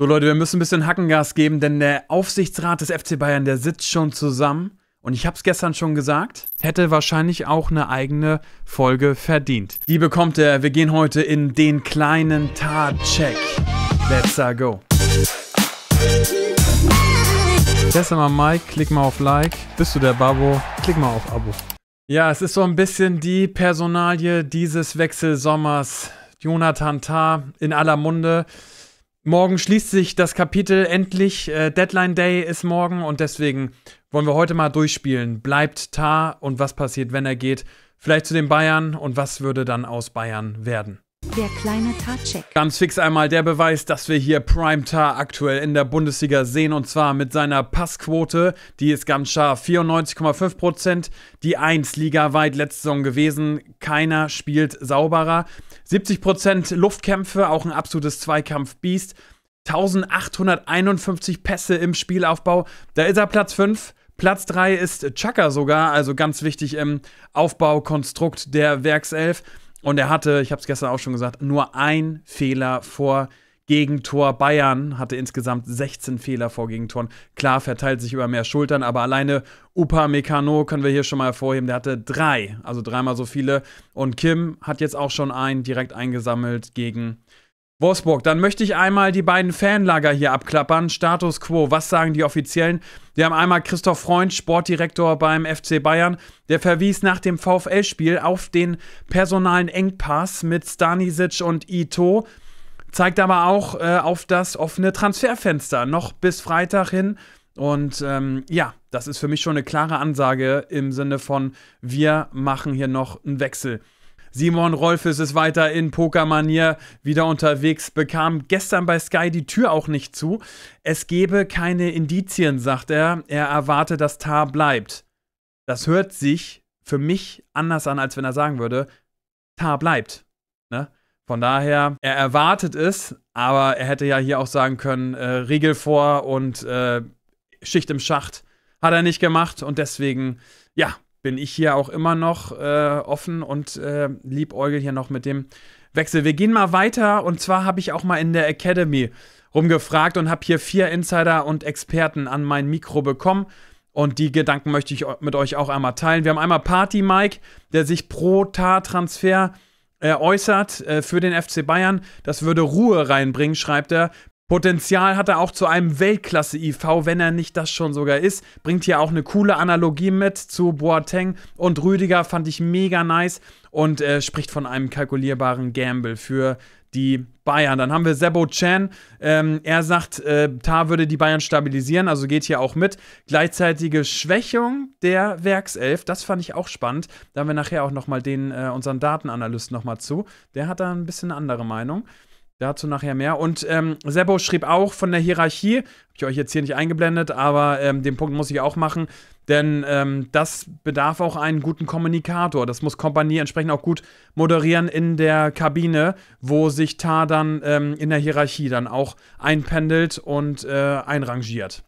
So Leute, wir müssen ein bisschen Hackengas geben, denn der Aufsichtsrat des FC Bayern, der sitzt schon zusammen. Und ich habe es gestern schon gesagt, hätte wahrscheinlich auch eine eigene Folge verdient. Die bekommt er. Wir gehen heute in den kleinen Tatcheck. Let's a go. Teste mal Mike, klick mal auf Like. Bist du der Babo? Klick mal auf Abo. Ja, es ist so ein bisschen die Personalie dieses Wechselsommers. Jonathan Tah in aller Munde. Morgen schließt sich das Kapitel endlich. Äh, Deadline Day ist morgen und deswegen wollen wir heute mal durchspielen. Bleibt Tar und was passiert, wenn er geht? Vielleicht zu den Bayern und was würde dann aus Bayern werden? Der kleine Tatcheck. Ganz fix einmal der Beweis, dass wir hier Prime Tar aktuell in der Bundesliga sehen und zwar mit seiner Passquote, die ist ganz scharf, 94,5%, die 1 Liga weit letzte Saison gewesen, keiner spielt sauberer. 70% Luftkämpfe, auch ein absolutes zweikampf Zweikampfbiest. 1851 Pässe im Spielaufbau, da ist er Platz 5. Platz 3 ist Chaka sogar, also ganz wichtig im Aufbaukonstrukt der Werkself. Und er hatte, ich habe es gestern auch schon gesagt, nur ein Fehler vor Gegentor. Bayern hatte insgesamt 16 Fehler vor Gegentoren. Klar, verteilt sich über mehr Schultern, aber alleine Upa Mekano können wir hier schon mal hervorheben. Der hatte drei, also dreimal so viele. Und Kim hat jetzt auch schon einen direkt eingesammelt gegen Wolfsburg, dann möchte ich einmal die beiden Fanlager hier abklappern. Status quo, was sagen die Offiziellen? Wir haben einmal Christoph Freund, Sportdirektor beim FC Bayern, der verwies nach dem VfL-Spiel auf den personalen Engpass mit Stanisic und Ito, zeigt aber auch äh, auf das offene Transferfenster noch bis Freitag hin. Und ähm, ja, das ist für mich schon eine klare Ansage im Sinne von, wir machen hier noch einen Wechsel. Simon Rolfes ist weiter in Pokermanier wieder unterwegs, bekam gestern bei Sky die Tür auch nicht zu. Es gebe keine Indizien, sagt er. Er erwarte, dass Tar bleibt. Das hört sich für mich anders an, als wenn er sagen würde, Tar bleibt. Ne? Von daher, er erwartet es, aber er hätte ja hier auch sagen können, äh, Riegel vor und äh, Schicht im Schacht. Hat er nicht gemacht und deswegen, ja, bin ich hier auch immer noch äh, offen und äh, liebäugel hier noch mit dem Wechsel. Wir gehen mal weiter und zwar habe ich auch mal in der Academy rumgefragt und habe hier vier Insider und Experten an mein Mikro bekommen. Und die Gedanken möchte ich mit euch auch einmal teilen. Wir haben einmal Party Mike, der sich pro Tar-Transfer äh, äußert äh, für den FC Bayern. Das würde Ruhe reinbringen, schreibt er. Potenzial hat er auch zu einem Weltklasse-IV, wenn er nicht das schon sogar ist. Bringt hier auch eine coole Analogie mit zu Boateng und Rüdiger, fand ich mega nice und äh, spricht von einem kalkulierbaren Gamble für die Bayern. Dann haben wir Sebo Chan. Ähm, er sagt, äh, Tar würde die Bayern stabilisieren, also geht hier auch mit. Gleichzeitige Schwächung der Werkself, das fand ich auch spannend. Da haben wir nachher auch nochmal den, äh, unseren Datenanalyst nochmal zu. Der hat da ein bisschen eine andere Meinung. Dazu nachher mehr. Und ähm, Seppo schrieb auch von der Hierarchie, habe ich euch jetzt hier nicht eingeblendet, aber ähm, den Punkt muss ich auch machen, denn ähm, das bedarf auch einen guten Kommunikator. Das muss Kompanie entsprechend auch gut moderieren in der Kabine, wo sich Tar dann ähm, in der Hierarchie dann auch einpendelt und äh, einrangiert.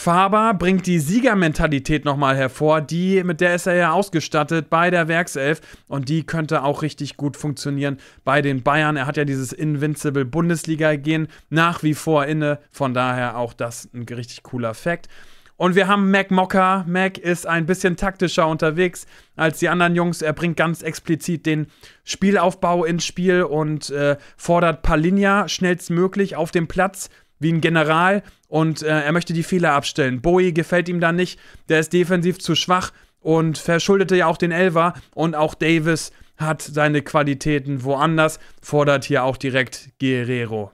Faber bringt die Siegermentalität nochmal hervor, die, mit der ist er ja ausgestattet bei der Werkself und die könnte auch richtig gut funktionieren bei den Bayern. Er hat ja dieses Invincible Bundesliga-Gehen nach wie vor inne, von daher auch das ein richtig cooler Fact. Und wir haben Mac Mocker. Mac ist ein bisschen taktischer unterwegs als die anderen Jungs. Er bringt ganz explizit den Spielaufbau ins Spiel und äh, fordert Palinja schnellstmöglich auf dem Platz wie ein General und äh, er möchte die Fehler abstellen. Bowie gefällt ihm da nicht, der ist defensiv zu schwach und verschuldete ja auch den Elver und auch Davis hat seine Qualitäten woanders, fordert hier auch direkt Guerrero.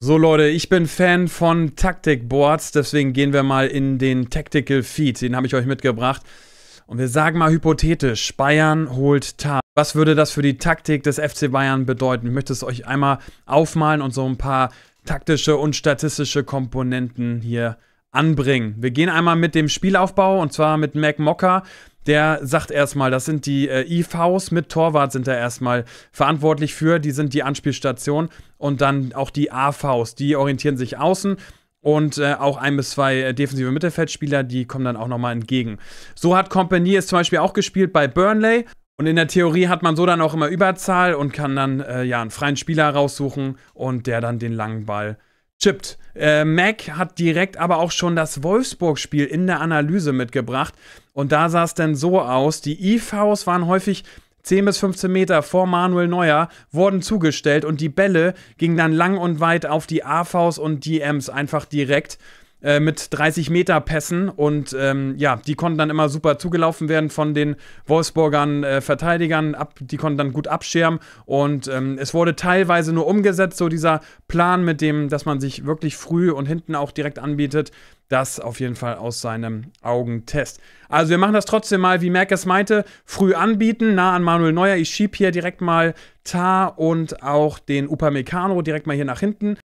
So Leute, ich bin Fan von Taktikboards, deswegen gehen wir mal in den Tactical Feed, den habe ich euch mitgebracht. Und wir sagen mal hypothetisch, Bayern holt Tat. Was würde das für die Taktik des FC Bayern bedeuten? Ich möchte es euch einmal aufmalen und so ein paar taktische und statistische Komponenten hier anbringen. Wir gehen einmal mit dem Spielaufbau und zwar mit Mac Mocker. Der sagt erstmal, das sind die äh, IVs mit Torwart sind da erstmal verantwortlich für. Die sind die Anspielstation und dann auch die AVs. Die orientieren sich außen und äh, auch ein bis zwei äh, defensive Mittelfeldspieler, die kommen dann auch nochmal entgegen. So hat Company es zum Beispiel auch gespielt bei Burnley. Und in der Theorie hat man so dann auch immer Überzahl und kann dann äh, ja einen freien Spieler raussuchen und der dann den langen Ball chippt. Äh, Mac hat direkt aber auch schon das Wolfsburg-Spiel in der Analyse mitgebracht und da sah es dann so aus. Die IVs waren häufig 10 bis 15 Meter vor Manuel Neuer wurden zugestellt und die Bälle gingen dann lang und weit auf die AVs und DMs einfach direkt. Äh, mit 30 Meter Pässen und ähm, ja, die konnten dann immer super zugelaufen werden von den Wolfsburgern äh, Verteidigern, ab, die konnten dann gut abschirmen und ähm, es wurde teilweise nur umgesetzt, so dieser Plan mit dem, dass man sich wirklich früh und hinten auch direkt anbietet, das auf jeden Fall aus seinem Augentest. Also wir machen das trotzdem mal, wie Merck es meinte, früh anbieten, nah an Manuel Neuer. Ich schiebe hier direkt mal Tar und auch den Upamecano direkt mal hier nach hinten.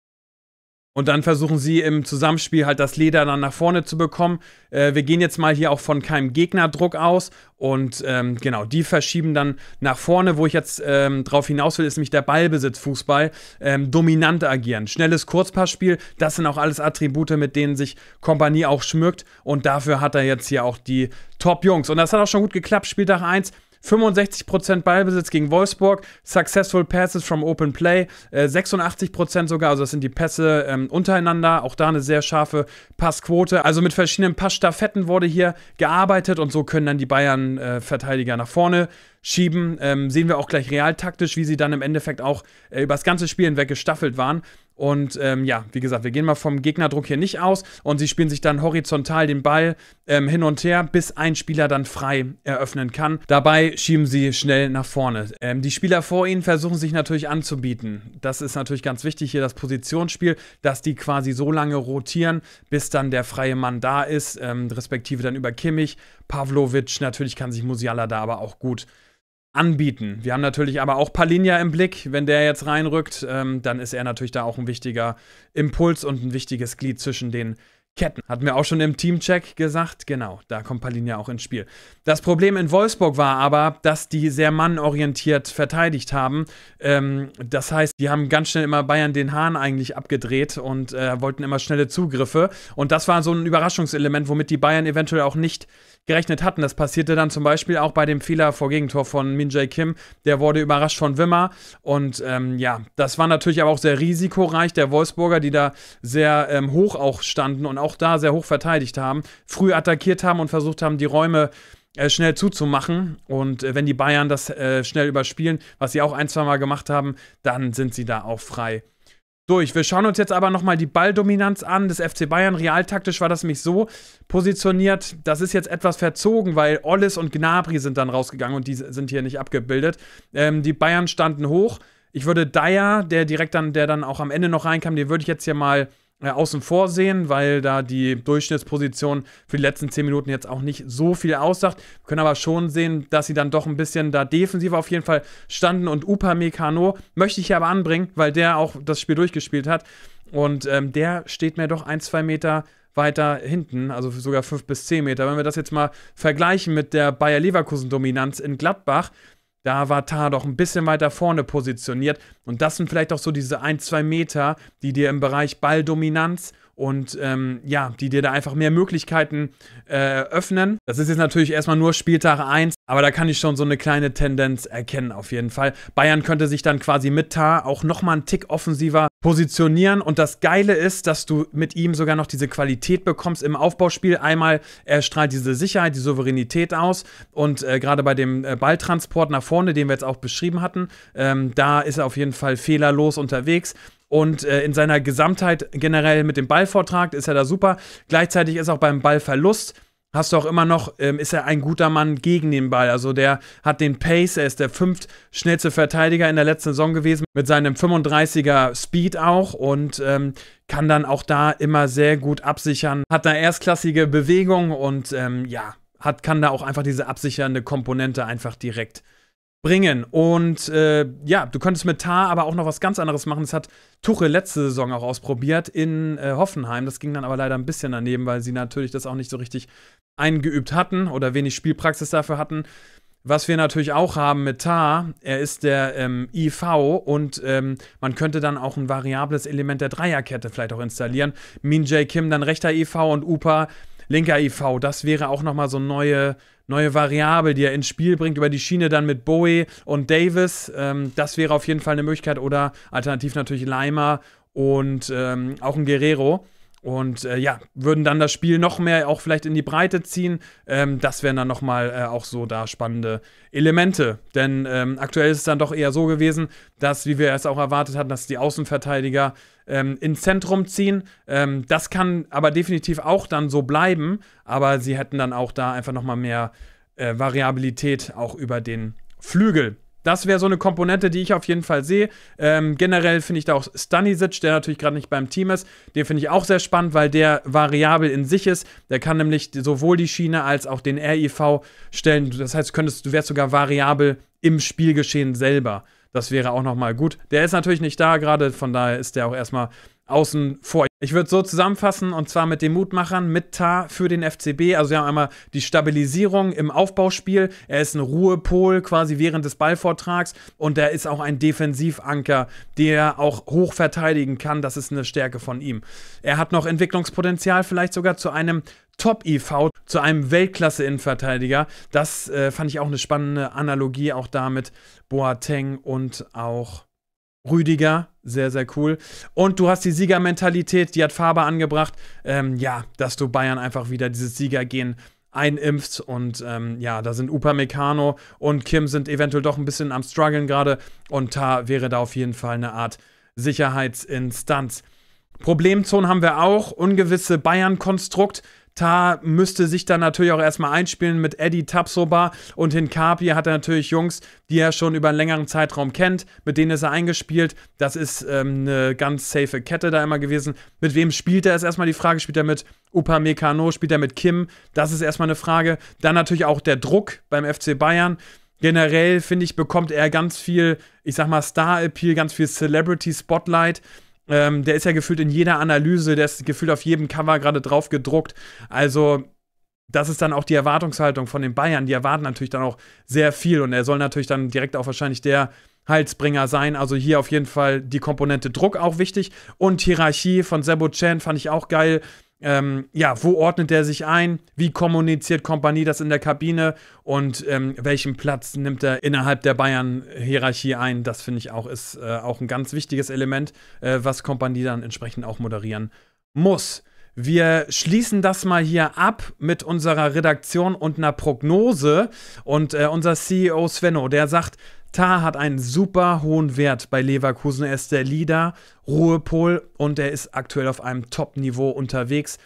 Und dann versuchen sie im Zusammenspiel halt das Leder dann nach vorne zu bekommen. Äh, wir gehen jetzt mal hier auch von keinem Gegnerdruck aus. Und ähm, genau, die verschieben dann nach vorne. Wo ich jetzt ähm, drauf hinaus will, ist nämlich der Ballbesitzfußball. Ähm, dominant agieren. Schnelles Kurzpassspiel. Das sind auch alles Attribute, mit denen sich Kompanie auch schmückt. Und dafür hat er jetzt hier auch die Top-Jungs. Und das hat auch schon gut geklappt. Spieltag 1 65% Ballbesitz gegen Wolfsburg, Successful Passes from Open Play, äh, 86% sogar, also das sind die Pässe ähm, untereinander, auch da eine sehr scharfe Passquote. Also mit verschiedenen Passstaffetten wurde hier gearbeitet und so können dann die Bayern-Verteidiger äh, nach vorne schieben. Ähm, sehen wir auch gleich realtaktisch, wie sie dann im Endeffekt auch äh, über ganze Spiel hinweg gestaffelt waren. Und ähm, ja, wie gesagt, wir gehen mal vom Gegnerdruck hier nicht aus und sie spielen sich dann horizontal den Ball ähm, hin und her, bis ein Spieler dann frei eröffnen kann. Dabei schieben sie schnell nach vorne. Ähm, die Spieler vor ihnen versuchen sich natürlich anzubieten. Das ist natürlich ganz wichtig hier, das Positionsspiel, dass die quasi so lange rotieren, bis dann der freie Mann da ist, ähm, respektive dann über Kimmich. Pavlovic, natürlich kann sich Musiala da aber auch gut anbieten. Wir haben natürlich aber auch Palinja im Blick. Wenn der jetzt reinrückt, ähm, dann ist er natürlich da auch ein wichtiger Impuls und ein wichtiges Glied zwischen den Ketten. Hatten wir auch schon im Teamcheck gesagt, genau, da kommt Palin ja auch ins Spiel. Das Problem in Wolfsburg war aber, dass die sehr mannorientiert verteidigt haben. Ähm, das heißt, die haben ganz schnell immer Bayern den Hahn eigentlich abgedreht und äh, wollten immer schnelle Zugriffe. Und das war so ein Überraschungselement, womit die Bayern eventuell auch nicht gerechnet hatten. Das passierte dann zum Beispiel auch bei dem Fehler vor Gegentor von Min Jae Kim. Der wurde überrascht von Wimmer. Und ähm, ja, das war natürlich aber auch sehr risikoreich der Wolfsburger, die da sehr ähm, hoch auch standen und auch auch da sehr hoch verteidigt haben, früh attackiert haben und versucht haben, die Räume äh, schnell zuzumachen. Und äh, wenn die Bayern das äh, schnell überspielen, was sie auch ein, zwei Mal gemacht haben, dann sind sie da auch frei durch. Wir schauen uns jetzt aber nochmal die Balldominanz an des FC Bayern. Realtaktisch war das mich so positioniert. Das ist jetzt etwas verzogen, weil Ollis und Gnabri sind dann rausgegangen und die sind hier nicht abgebildet. Ähm, die Bayern standen hoch. Ich würde Dyer, der direkt dann, der dann auch am Ende noch reinkam, den würde ich jetzt hier mal äh, außen vor sehen, weil da die Durchschnittsposition für die letzten 10 Minuten jetzt auch nicht so viel aussagt. Wir können aber schon sehen, dass sie dann doch ein bisschen da defensiv auf jeden Fall standen und Upamecano möchte ich hier aber anbringen, weil der auch das Spiel durchgespielt hat und ähm, der steht mir doch ein, zwei Meter weiter hinten, also sogar 5 bis zehn Meter. Wenn wir das jetzt mal vergleichen mit der Bayer Leverkusen-Dominanz in Gladbach, da war Tar doch ein bisschen weiter vorne positioniert. Und das sind vielleicht auch so diese ein, zwei Meter, die dir im Bereich Balldominanz und ähm, ja, die dir da einfach mehr Möglichkeiten äh, öffnen. Das ist jetzt natürlich erstmal nur Spieltag 1, aber da kann ich schon so eine kleine Tendenz erkennen auf jeden Fall. Bayern könnte sich dann quasi mit Tar auch nochmal einen Tick offensiver positionieren und das Geile ist, dass du mit ihm sogar noch diese Qualität bekommst im Aufbauspiel. Einmal, er strahlt diese Sicherheit, die Souveränität aus und äh, gerade bei dem äh, Balltransport nach vorne, den wir jetzt auch beschrieben hatten, ähm, da ist er auf jeden Fall fehlerlos unterwegs und äh, in seiner Gesamtheit generell mit dem Ballvortrag ist er da super. Gleichzeitig ist auch beim Ballverlust hast du auch immer noch, ähm, ist er ein guter Mann gegen den Ball. Also der hat den Pace, er ist der fünft schnellste Verteidiger in der letzten Saison gewesen, mit seinem 35er Speed auch und ähm, kann dann auch da immer sehr gut absichern. Hat da erstklassige Bewegung und ähm, ja, hat, kann da auch einfach diese absichernde Komponente einfach direkt bringen. Und äh, ja, du könntest mit Tar aber auch noch was ganz anderes machen. Das hat Tuchel letzte Saison auch ausprobiert in äh, Hoffenheim. Das ging dann aber leider ein bisschen daneben, weil sie natürlich das auch nicht so richtig eingeübt hatten oder wenig Spielpraxis dafür hatten. Was wir natürlich auch haben mit Tar, er ist der ähm, IV und ähm, man könnte dann auch ein variables Element der Dreierkette vielleicht auch installieren. Min Jae Kim dann rechter IV und Upa linker IV, das wäre auch nochmal so eine neue, neue Variable, die er ins Spiel bringt, über die Schiene dann mit Bowie und Davis. Ähm, das wäre auf jeden Fall eine Möglichkeit oder alternativ natürlich Leimer und ähm, auch ein Guerrero. Und äh, ja, würden dann das Spiel noch mehr auch vielleicht in die Breite ziehen. Ähm, das wären dann nochmal äh, auch so da spannende Elemente. Denn ähm, aktuell ist es dann doch eher so gewesen, dass, wie wir es auch erwartet hatten, dass die Außenverteidiger ähm, ins Zentrum ziehen. Ähm, das kann aber definitiv auch dann so bleiben. Aber sie hätten dann auch da einfach nochmal mehr äh, Variabilität auch über den Flügel. Das wäre so eine Komponente, die ich auf jeden Fall sehe. Ähm, generell finde ich da auch Stanisic, der natürlich gerade nicht beim Team ist, den finde ich auch sehr spannend, weil der variabel in sich ist. Der kann nämlich sowohl die Schiene als auch den RIV stellen. Das heißt, könntest, du wärst sogar variabel im Spielgeschehen selber. Das wäre auch nochmal gut. Der ist natürlich nicht da gerade, von daher ist der auch erstmal außen vor. Ich würde so zusammenfassen und zwar mit den Mutmachern, mit Tar für den FCB. Also wir haben einmal die Stabilisierung im Aufbauspiel. Er ist ein Ruhepol quasi während des Ballvortrags und er ist auch ein Defensivanker, der auch hoch verteidigen kann. Das ist eine Stärke von ihm. Er hat noch Entwicklungspotenzial, vielleicht sogar zu einem Top-IV zu einem Weltklasse-Innenverteidiger. Das äh, fand ich auch eine spannende Analogie, auch da mit Boateng und auch Rüdiger, sehr, sehr cool. Und du hast die Siegermentalität, die hat Faber angebracht. Ähm, ja, dass du Bayern einfach wieder dieses Siegergehen einimpfst. Und ähm, ja, da sind Upamecano und Kim sind eventuell doch ein bisschen am Struggeln gerade. Und da wäre da auf jeden Fall eine Art Sicherheitsinstanz. Problemzonen haben wir auch, ungewisse Bayern-Konstrukt. Ta müsste sich dann natürlich auch erstmal einspielen mit Eddie Tapsoba und Hinkapi hat er natürlich Jungs, die er schon über einen längeren Zeitraum kennt, mit denen ist er eingespielt. Das ist ähm, eine ganz safe Kette da immer gewesen. Mit wem spielt er ist erstmal die Frage, spielt er mit Upamecano, spielt er mit Kim? Das ist erstmal eine Frage. Dann natürlich auch der Druck beim FC Bayern. Generell finde ich, bekommt er ganz viel, ich sag mal, Star-Appeal, ganz viel Celebrity-Spotlight. Ähm, der ist ja gefühlt in jeder Analyse, der ist gefühlt auf jedem Cover gerade drauf gedruckt. Also, das ist dann auch die Erwartungshaltung von den Bayern. Die erwarten natürlich dann auch sehr viel und er soll natürlich dann direkt auch wahrscheinlich der Halsbringer sein. Also hier auf jeden Fall die Komponente Druck auch wichtig und Hierarchie von Sebo Chan fand ich auch geil ähm, ja, wo ordnet er sich ein, wie kommuniziert Kompanie das in der Kabine und ähm, welchen Platz nimmt er innerhalb der Bayern-Hierarchie ein. Das finde ich auch, ist äh, auch ein ganz wichtiges Element, äh, was Kompanie dann entsprechend auch moderieren muss. Wir schließen das mal hier ab mit unserer Redaktion und einer Prognose. Und äh, unser CEO Svenno, der sagt, Tah hat einen super hohen Wert bei Leverkusen. Er ist der Leader, Ruhepol und er ist aktuell auf einem Top-Niveau unterwegs.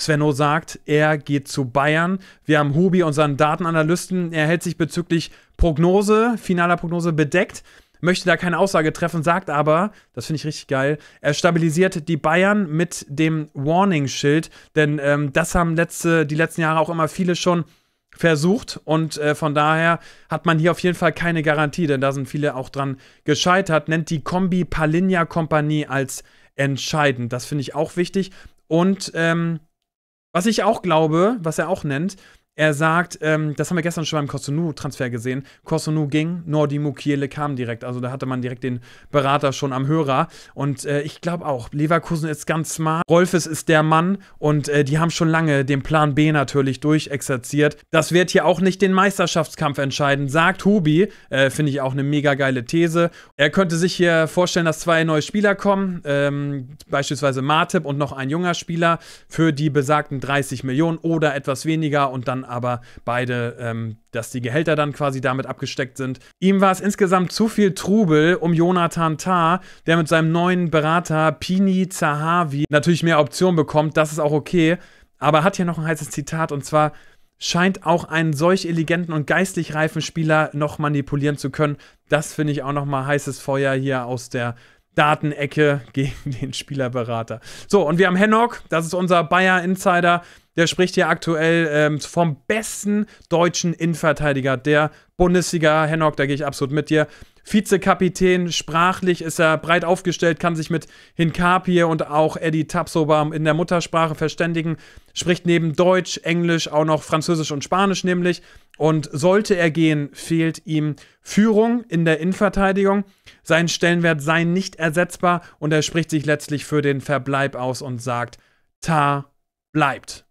Svenno sagt, er geht zu Bayern. Wir haben Hubi, unseren Datenanalysten. Er hält sich bezüglich Prognose, finaler Prognose bedeckt, möchte da keine Aussage treffen, sagt aber, das finde ich richtig geil, er stabilisiert die Bayern mit dem Warning-Schild, denn ähm, das haben letzte, die letzten Jahre auch immer viele schon versucht und äh, von daher hat man hier auf jeden Fall keine Garantie, denn da sind viele auch dran gescheitert. Nennt die Kombi Palinja Kompanie als entscheidend. Das finde ich auch wichtig. Und ähm, was ich auch glaube, was er auch nennt, er sagt, ähm, das haben wir gestern schon beim Kosunu-Transfer gesehen. Kosunu ging, Nordi Mukiele kam direkt. Also da hatte man direkt den Berater schon am Hörer. Und äh, ich glaube auch, Leverkusen ist ganz smart. Rolfes ist der Mann und äh, die haben schon lange den Plan B natürlich durchexerziert. Das wird hier auch nicht den Meisterschaftskampf entscheiden, sagt Hubi. Äh, Finde ich auch eine mega geile These. Er könnte sich hier vorstellen, dass zwei neue Spieler kommen, ähm, beispielsweise Martip und noch ein junger Spieler für die besagten 30 Millionen oder etwas weniger und dann aber beide, ähm, dass die Gehälter dann quasi damit abgesteckt sind. Ihm war es insgesamt zu viel Trubel um Jonathan Tah, der mit seinem neuen Berater Pini Zahavi natürlich mehr Optionen bekommt. Das ist auch okay. Aber hat hier noch ein heißes Zitat und zwar scheint auch einen solch elegenten und geistlich reifen Spieler noch manipulieren zu können. Das finde ich auch nochmal heißes Feuer hier aus der Datenecke gegen den Spielerberater. So, und wir haben Hennock, das ist unser Bayer Insider der spricht hier aktuell ähm, vom besten deutschen Innenverteidiger der Bundesliga. Henok, da gehe ich absolut mit dir. Vizekapitän, sprachlich ist er breit aufgestellt, kann sich mit Hinkapie und auch Eddie Tapsoba in der Muttersprache verständigen, spricht neben Deutsch, Englisch auch noch Französisch und Spanisch nämlich. Und sollte er gehen, fehlt ihm Führung in der Innenverteidigung. Sein Stellenwert sei nicht ersetzbar und er spricht sich letztlich für den Verbleib aus und sagt, Ta bleibt.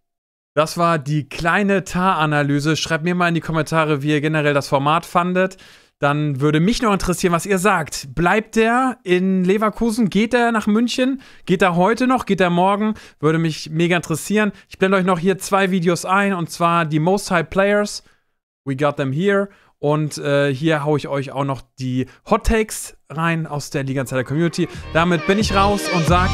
Das war die kleine TAR-Analyse. Schreibt mir mal in die Kommentare, wie ihr generell das Format fandet. Dann würde mich noch interessieren, was ihr sagt. Bleibt der in Leverkusen? Geht er nach München? Geht er heute noch? Geht er morgen? Würde mich mega interessieren. Ich blende euch noch hier zwei Videos ein und zwar die Most High Players. We got them here. Und äh, hier haue ich euch auch noch die Hot Takes rein aus der Liga Insider Community. Damit bin ich raus und sage